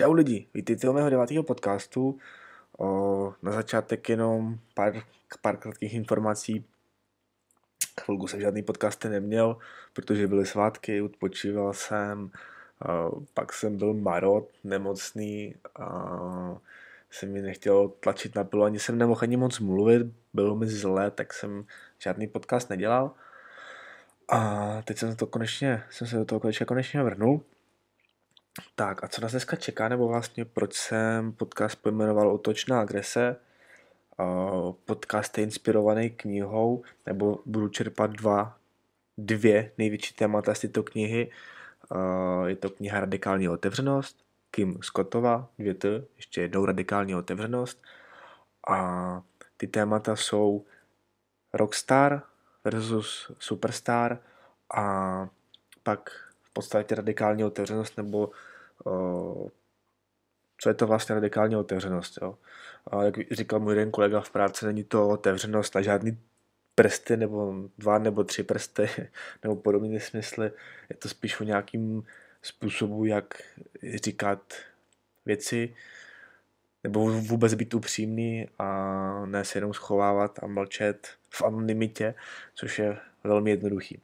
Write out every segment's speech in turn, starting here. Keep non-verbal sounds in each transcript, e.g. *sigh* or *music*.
Čau lidi, vítejte u mého devátého podcastu. O, na začátek jenom pár, pár krátkých informací. Chvilku jsem žádný podcasty neměl, protože byly svátky, odpočíval jsem, o, pak jsem byl marot, nemocný, a se mi nechtělo tlačit na pilu, ani jsem nemohl ani moc mluvit, bylo mi zlé, tak jsem žádný podcast nedělal. A teď jsem, to konečně, jsem se do toho konečně, konečně vrhnul. Tak a co nás dneska čeká, nebo vlastně proč jsem podcast pojmenoval Otočná agrese? Podcast je inspirovaný knihou, nebo budu čerpat dva, dvě největší témata z této knihy. Je to kniha Radikální otevřenost, Kim Scottova, dvě t, ještě jednou Radikální otevřenost. A ty témata jsou Rockstar versus Superstar a pak v podstatě radikální otevřenost nebo co je to vlastně radikální otevřenost. Jo? A jak říkal můj jeden kolega v práci, není to otevřenost a žádný prsty nebo dva nebo tři prsty *laughs* nebo podobné smysly. Je to spíš o nějakým způsobu, jak říkat věci nebo vůbec být upřímný a ne se jenom schovávat a mlčet v anonymitě, což je velmi jednoduchý.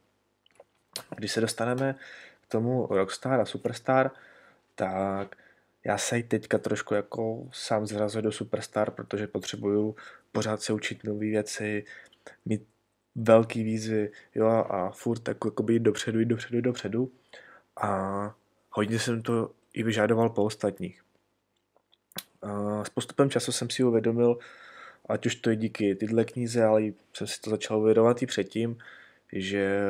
Když se dostaneme k tomu Rockstar a Superstar, tak já se teďka trošku jako sám zrazuji do superstar, protože potřebuju pořád se učit nové věci, mít velký výzvy, jo, a furt jako, jako by dopředu, jít dopředu, jít dopředu. A hodně jsem to i vyžadoval po ostatních. A s postupem času jsem si uvědomil, ať už to je díky tyhle knize, ale jsem si to začal uvědomovat i předtím, že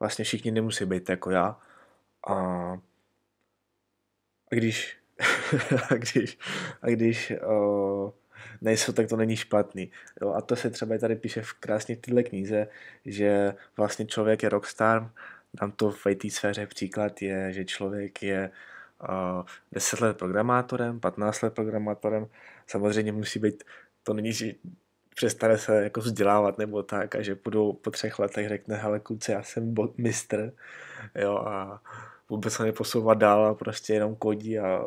vlastně všichni nemusí být jako já. A a když, *laughs* a když, a když o, nejsou, tak to není špatný. Jo, a to se třeba tady píše v krásně tyhle knize, že vlastně člověk je rockstar, nám to v IT sféře příklad je, že člověk je o, 10 let programátorem, 15 let programátorem, samozřejmě musí být, to není, že přestane se jako vzdělávat nebo tak a že půjdu po třech letech řekne, hele kluci, já jsem mistr, jo a vůbec se neposouvat dál a prostě jenom kodí a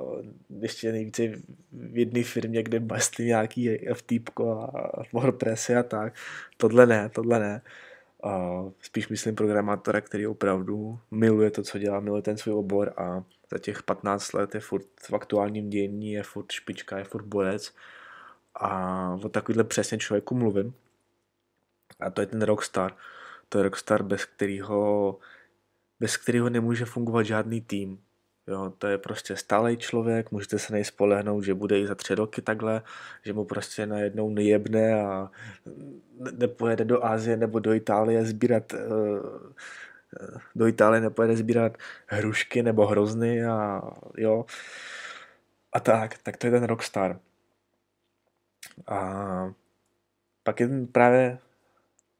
ještě nejvíce v jedné firmě, kde bastli nějaký vtýpko a WordPressy a tak. Tohle ne, tohle ne. A spíš myslím programátora, který opravdu miluje to, co dělá, miluje ten svůj obor a za těch 15 let je furt v aktuálním dění, je furt špička, je furt borec. A o takovýhle přesně člověku mluvím. A to je ten rockstar. To je rockstar, bez kterého bez kterého nemůže fungovat žádný tým. Jo, to je prostě stálý člověk, můžete se nejspolehnout, že bude i za tři roky takhle, že mu prostě najednou nejebne a nepojede do Asie nebo do Itálie sbírat eh, eh, do Itálie nepojede sbírat hrušky nebo hrozny a jo a tak, tak to je ten rockstar. A pak je ten právě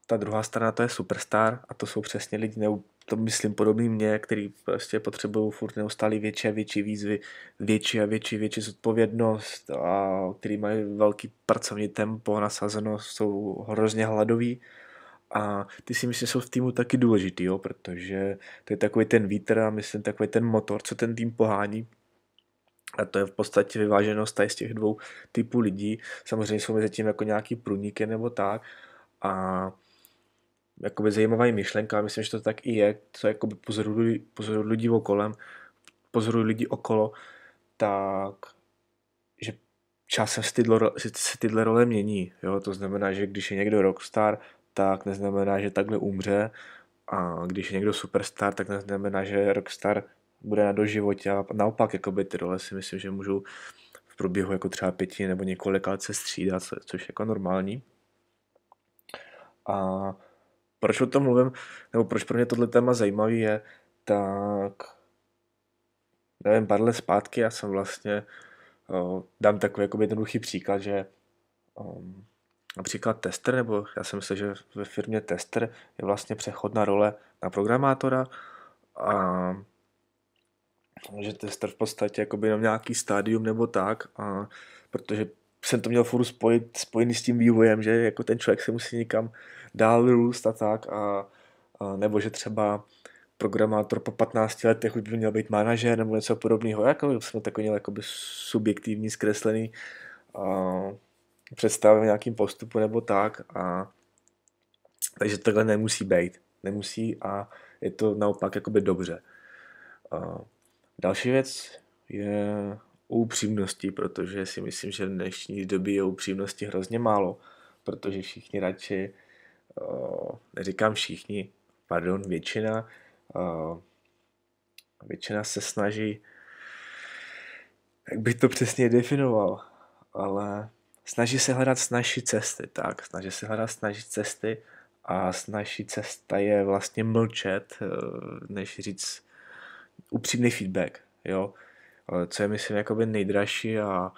ta druhá strana, to je superstar a to jsou přesně lidi, to myslím podobný mě, který prostě potřebují furt neustále větší a větší výzvy, větší a větší, větší zodpovědnost a který mají velký pracovní tempo, nasazenost, jsou hrozně hladoví. A ty si myslím, že jsou v týmu taky důležitý, jo, protože to je takový ten vítr a myslím takový ten motor, co ten tým pohání. A to je v podstatě vyváženost tady z těch dvou typů lidí. Samozřejmě jsou mezi tím jako nějaký průniky nebo tak. A jakoby zajímavá myšlenka, myslím, že to tak i je, co jakoby pozorují, pozorují lidi okolem, pozorují lidi okolo, tak že časem se tyhle, se tyhle role mění. Jo? To znamená, že když je někdo rockstar, tak neznamená, že takhle umře. A když je někdo superstar, tak neznamená, že rockstar bude na doživotě. A naopak, jakoby ty role si myslím, že můžou v průběhu jako třeba pěti nebo několika let se střídat, což je jako normální. A proč o tom mluvím, nebo proč pro mě tohle téma zajímavý je, tak nevím, pár let zpátky já jsem vlastně, o, dám takový jakoby jednoduchý příklad, že um, například tester, nebo já si myslím, že ve firmě tester je vlastně přechodná role na programátora a že tester v podstatě jakoby na nějaký stádium nebo tak, a protože jsem to měl furt spojit, spojený s tím vývojem, že jako ten člověk se musí někam dál růst a tak, a, a nebo že třeba programátor po 15 letech už by měl být manažer nebo něco podobného, jako jsem to takový jakoby subjektivní, zkreslený a, představy v nějakým postupu nebo tak a takže takhle nemusí být, nemusí a je to naopak jakoby dobře. A, další věc je upřímnosti, protože si myslím, že v dnešní době je upřímnosti hrozně málo, protože všichni radši Eh, neříkám všichni, pardon, většina, eh, většina se snaží, jak bych to přesně definoval, ale snaží se hledat snažší cesty, tak, snaží se hledat snažší cesty a snažší cesta je vlastně mlčet, eh, než říct upřímný feedback, jo, co je myslím jakoby nejdražší a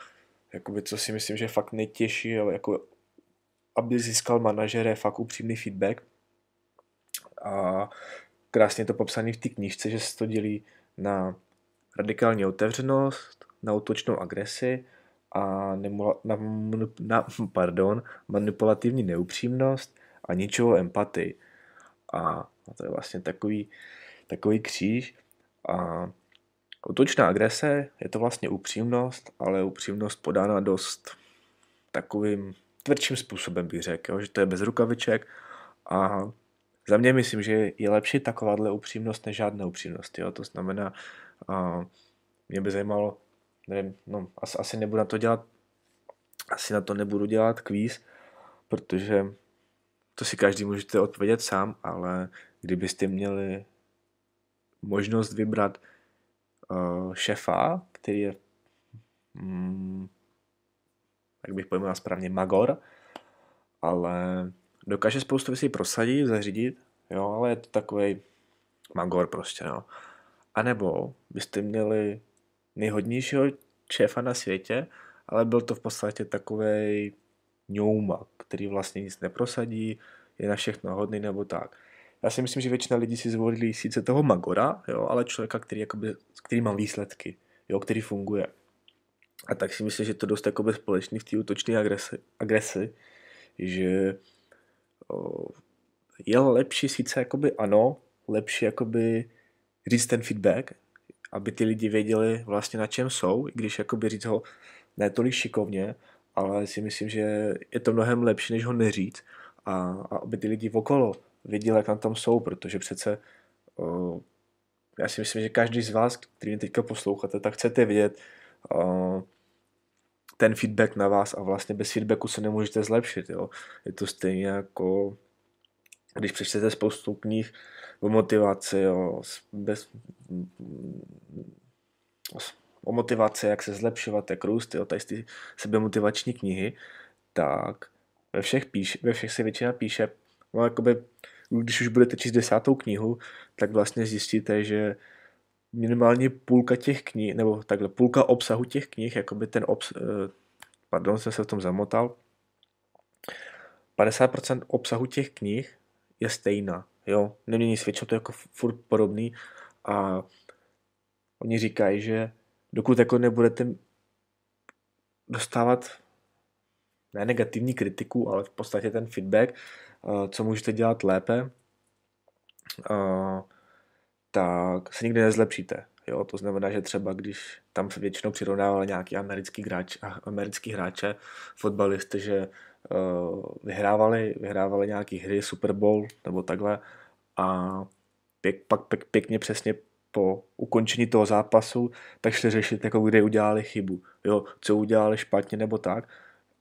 jakoby co si myslím, že fakt nejtěžší jako aby získal manažere fakt upřímný feedback. A krásně to popsané v té knižce, že se to dělí na radikální otevřenost, na útočnou agresi a na, na, *laughs* pardon, manipulativní neupřímnost a ničeho empatii. A to je vlastně takový, takový kříž. A útočná agrese je to vlastně upřímnost, ale upřímnost podána dost takovým tvrdším způsobem bych řekl, jo? že to je bez rukaviček a za mě myslím, že je lepší takováhle upřímnost než žádná upřímnost. Jo? To znamená, a mě by zajímalo, nevím, no, asi, asi nebudu na to dělat, asi na to nebudu dělat kvíz, protože to si každý můžete odpovědět sám, ale kdybyste měli možnost vybrat uh, šefa, který je mm, jak bych pojmenal správně, magor, ale dokáže spoustu věcí prosadit, zařídit, jo, ale je to takový magor prostě, no. A nebo byste měli nejhodnějšího šéfa na světě, ale byl to v podstatě takový ňouma, který vlastně nic neprosadí, je na všechno hodný nebo tak. Já si myslím, že většina lidí si zvolili sice toho Magora, jo, ale člověka, který, jakoby, který má výsledky, jo, který funguje. A tak si myslím, že to dost jako společný v té útočné agresi, agresi, že o, je lepší sice jakoby ano, lepší jakoby říct ten feedback, aby ty lidi věděli vlastně na čem jsou, i když jakoby říct ho ne tolik šikovně, ale si myslím, že je to mnohem lepší, než ho neříct a, a aby ty lidi okolo věděli, jak tam jsou, protože přece o, já si myslím, že každý z vás, který mě teďka posloucháte, tak chcete vědět, Eh, ten feedback na vás a vlastně bez feedbacku se nemůžete zlepšit. Jo. Je to stejně jako když přečtete spoustu knih o motivaci, jo, bez, o motivaci, jak se zlepšovat, jak růst, jo, tady ty sebemotivační knihy, tak ve všech, píš, ve všech se většina píše, no jakoby, když už budete číst desátou knihu, tak vlastně zjistíte, že minimálně půlka těch knih, nebo takhle půlka obsahu těch knih, jakoby ten obs, eh, pardon, jsem se v tom zamotal, 50% obsahu těch knih je stejná, jo, nemění se, to je jako furt podobný a oni říkají, že dokud jako nebudete dostávat ne negativní kritiku, ale v podstatě ten feedback, eh, co můžete dělat lépe, eh, tak se nikdy nezlepšíte. Jo, to znamená, že třeba když tam se většinou přirovnával nějaký americký, hráč, americký hráče, fotbalisty, že uh, vyhrávali, vyhrávali nějaké hry, Super Bowl nebo takhle a pěk, pak pěk, pěkně přesně po ukončení toho zápasu, tak šli řešit, jako kde udělali chybu, jo, co udělali špatně nebo tak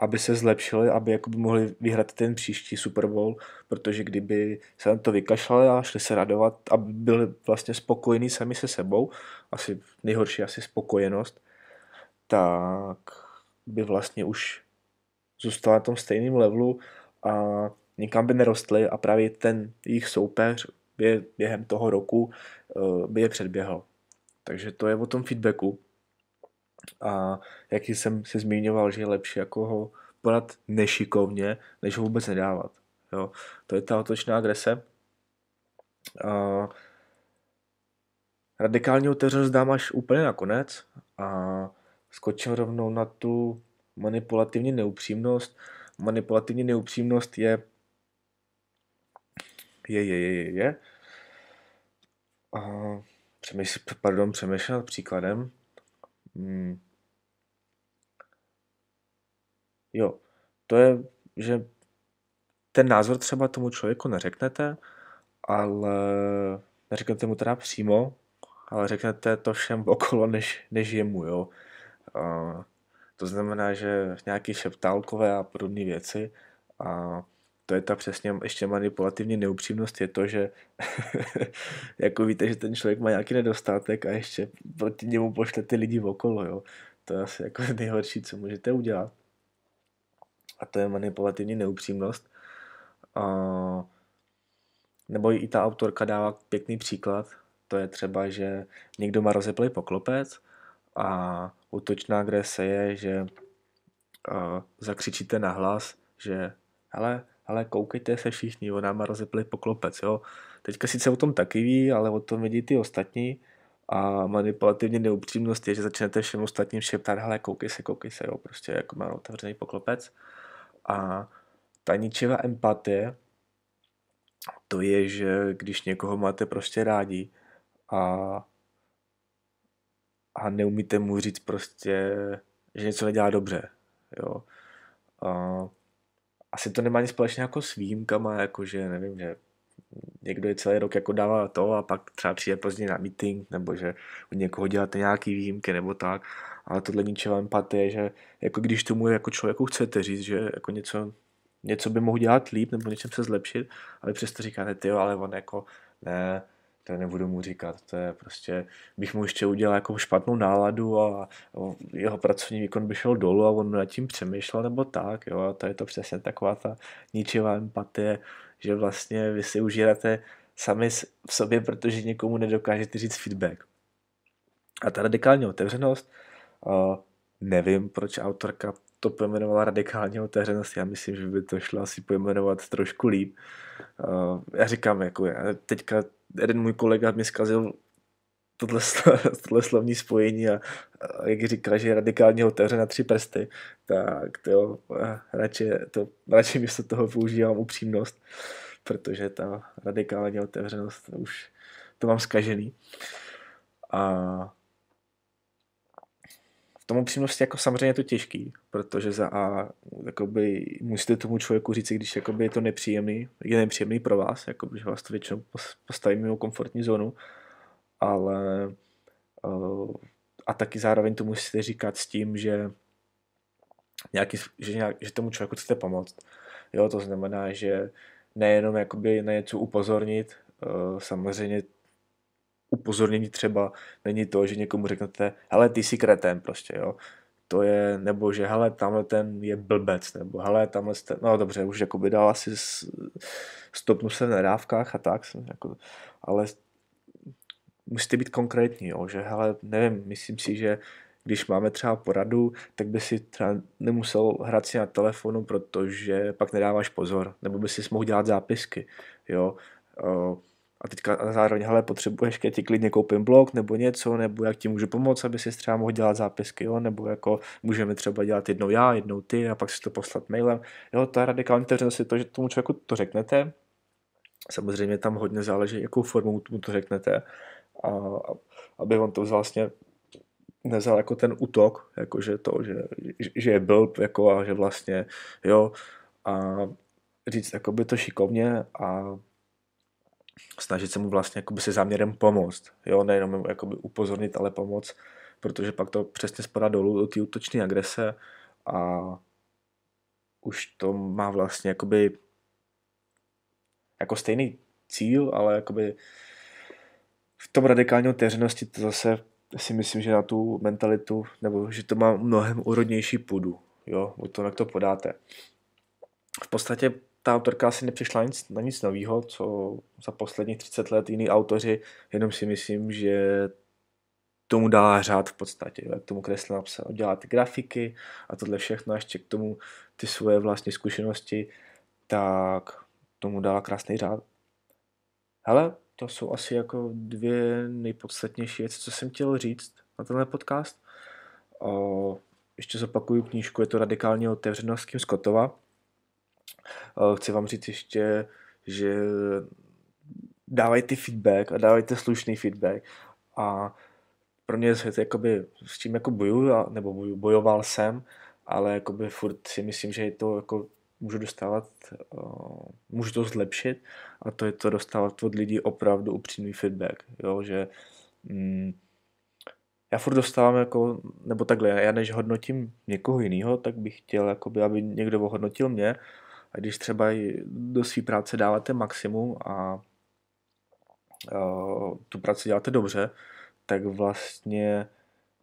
aby se zlepšili, aby jakoby mohli vyhrát ten příští Super Bowl, protože kdyby se na to vykašlali a šli se radovat, a byli vlastně spokojení sami se sebou, asi nejhorší asi spokojenost, tak by vlastně už zůstala na tom stejném levelu a nikam by nerostly a právě ten jejich soupeř by během toho roku eh, by je předběhl. Takže to je o tom feedbacku a jak jsem se zmiňoval, že je lepší jako ho podat nešikovně, než ho vůbec nedávat. Jo. To je ta otočná agrese. A radikální otevřenost dám až úplně na konec a skočím rovnou na tu manipulativní neupřímnost. Manipulativní neupřímnost je je, je, je, je, je. A přemýšl, pardon, přemýšlel příkladem. Hmm. Jo, to je, že ten názor třeba tomu člověku neřeknete, ale neřeknete mu teda přímo, ale řeknete to všem *laughs* okolo, než, než jemu, jo. A to znamená, že nějaký šeptálkové a podobné věci a to je ta přesně ještě manipulativní neupřímnost, je to, že *laughs* jako víte, že ten člověk má nějaký nedostatek a ještě proti němu pošle ty lidi okolo, jo. To je asi jako *laughs* nejhorší, co můžete udělat. A to je manipulativní neupřímnost. A... Nebo i ta autorka dává pěkný příklad, to je třeba, že někdo má rozeplý poklopec a útočná agrese je, že zakřičíte na hlas, že hele, ale koukejte se všichni, ona má rozeplý poklopec, jo. Teďka sice o tom taky ví, ale o tom vidí ty ostatní a manipulativní neupřímnost je, že začnete všem ostatním šeptat, hele, koukej se, koukej se, jo, prostě jako má otevřený poklopec. A ta ničivá empatie, to je, že když někoho máte prostě rádi a, a neumíte mu říct prostě, že něco nedělá dobře, jo. A, asi to nemá nic společně jako s výjimkama, že nevím, že někdo je celý rok jako dává to a pak třeba přijde později na meeting, nebo že od někoho děláte nějaký výjimky nebo tak, ale tohle ničeho empatie, že jako když tomu jako člověku chcete říct, že jako něco, něco by mohl dělat líp nebo něčem se zlepšit, ale přesto říkáte, ty ale on jako ne, to nebudu mu říkat, to je prostě, bych mu ještě udělal jako špatnou náladu a jeho pracovní výkon by šel dolů a on nad tím přemýšlel nebo tak, jo, a to je to přesně taková ta ničivá empatie, že vlastně vy si užíráte sami v sobě, protože někomu nedokážete říct feedback. A ta radikální otevřenost, nevím, proč autorka to pojmenovala radikálně otevřenost. Já myslím, že by to šlo asi pojmenovat trošku líp. Eh, já říkám, jako já teďka jeden můj kolega mi zkazil tohle, *laughs* tohle slovní spojení a, a jak říká, že je radikálně otevřen na tři prsty, tak to jo, eh, radši, to, radši místo toho používám upřímnost, protože ta radikálně otevřenost už to mám zkažený. A v tom upřímnosti jako samozřejmě je to těžký, protože za A jakoby, musíte tomu člověku říct, když jakoby, je to nepříjemný, je nepříjemný pro vás, jakoby, že vás to většinou postaví mimo komfortní zónu, ale eh, a taky zároveň to musíte říkat s tím, že, nějaký, že, nějak, že tomu člověku chcete pomoct. Jo, to znamená, že nejenom jakoby na něco upozornit, eh, samozřejmě upozornění třeba není to, že někomu řeknete, hele, ty jsi kretén prostě, jo. To je, nebo že hele, tamhle ten je blbec, nebo hele, tamhle jste, no dobře, už jako by dal asi stopnu se na dávkách a tak, jako, ale musíte být konkrétní, jo, že hele, nevím, myslím si, že když máme třeba poradu, tak by si třeba nemusel hrát si na telefonu, protože pak nedáváš pozor, nebo by si mohl dělat zápisky, jo a teďka a zároveň, hele, potřebuješ, když ti klidně koupím blog nebo něco, nebo jak ti můžu pomoct, aby si třeba mohl dělat zápisky, jo, nebo jako můžeme třeba dělat jednou já, jednou ty a pak si to poslat mailem. Jo, ta radikální otevřenost je to, že tomu člověku to řeknete, samozřejmě tam hodně záleží, jakou formou mu to řeknete, a, aby on to vlastně nezal jako ten útok, jakože to, že, že je blb, jako a že vlastně, jo, a říct jako by to šikovně a snažit se mu vlastně jakoby se záměrem pomoct, jo, nejenom mu jakoby upozornit, ale pomoct, protože pak to přesně spadá dolů do té útočné agrese a už to má vlastně jakoby jako stejný cíl, ale jakoby v tom radikální otevřenosti to zase si myslím, že na tu mentalitu, nebo že to má mnohem úrodnější půdu, jo, o tom, jak to podáte. V podstatě ta autorka asi nepřišla nic, na nic nového, co za posledních 30 let jiní autoři, jenom si myslím, že tomu dá řád v podstatě, jak tomu kresla napsal, dělat ty grafiky a tohle všechno, a ještě k tomu ty svoje vlastní zkušenosti, tak tomu dala krásný řád. Hele, to jsou asi jako dvě nejpodstatnější věci, co jsem chtěl říct na tenhle podcast. O, ještě zopakuju knížku, je to Radikální otevřenost Kim Scottova. Eh, chci vám říct ještě, že dávajte feedback a dávajte slušný feedback a pro mě je to s tím jako boju, nebo bojoval jsem, ale jakoby furt si myslím, že je to jako můžu dostávat, uh, můžu to zlepšit a to je to dostávat od lidí opravdu upřímný feedback, jo, že mm, já furt dostávám jako, nebo takhle, já než hodnotím někoho jiného, tak bych chtěl, jakoby, aby někdo ohodnotil mě a když třeba do své práce dáváte maximum a uh, tu práci děláte dobře, tak vlastně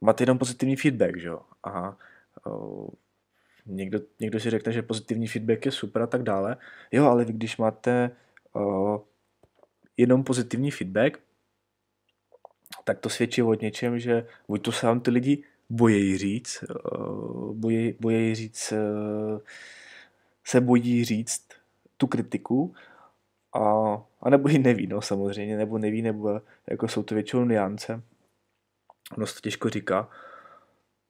máte jenom pozitivní feedback, že jo? A uh, někdo, někdo si řekne, že pozitivní feedback je super a tak dále. Jo, ale vy když máte uh, jenom pozitivní feedback, tak to svědčí o něčem, že buď to se vám ty lidi bojejí říct, uh, bojejí, bojejí říct uh, se bojí říct tu kritiku, a, a nebo ji neví, no samozřejmě, nebo neví, nebo jako jsou to většinou niance. Ono se to těžko říká.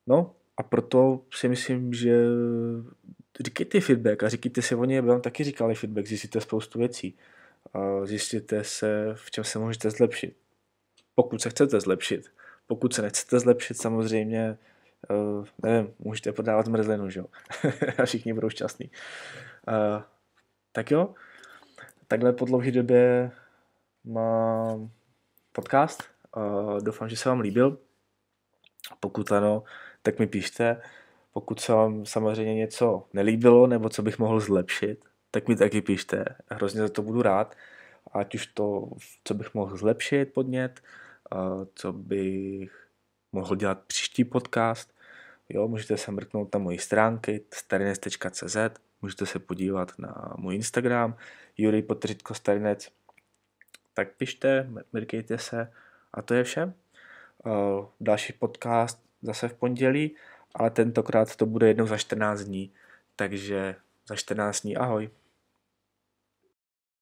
No a proto si myslím, že říkejte feedback a říkejte si o něj, vám taky říkali feedback, zjistíte spoustu věcí. A zjistíte se, v čem se můžete zlepšit. Pokud se chcete zlepšit. Pokud se nechcete zlepšit, samozřejmě uh, nevím, můžete prodávat zmrzlinu, že jo? *laughs* a všichni budou šťastní. Uh, tak jo, takhle po dlouhé době mám podcast. Uh, doufám, že se vám líbil. Pokud ano, tak mi píšte. Pokud se vám samozřejmě něco nelíbilo, nebo co bych mohl zlepšit, tak mi taky píšte. Hrozně za to budu rád. Ať už to, co bych mohl zlepšit podnět, co bych mohl dělat příští podcast. Jo, můžete se mrknout na moji stránky starinec.cz, můžete se podívat na můj Instagram, Jury Potřitko Starinec. Tak pište, mrkejte se a to je vše. Eh, další podcast zase v pondělí, ale tentokrát to bude jednou za 14 dní, takže za 14 dní ahoj.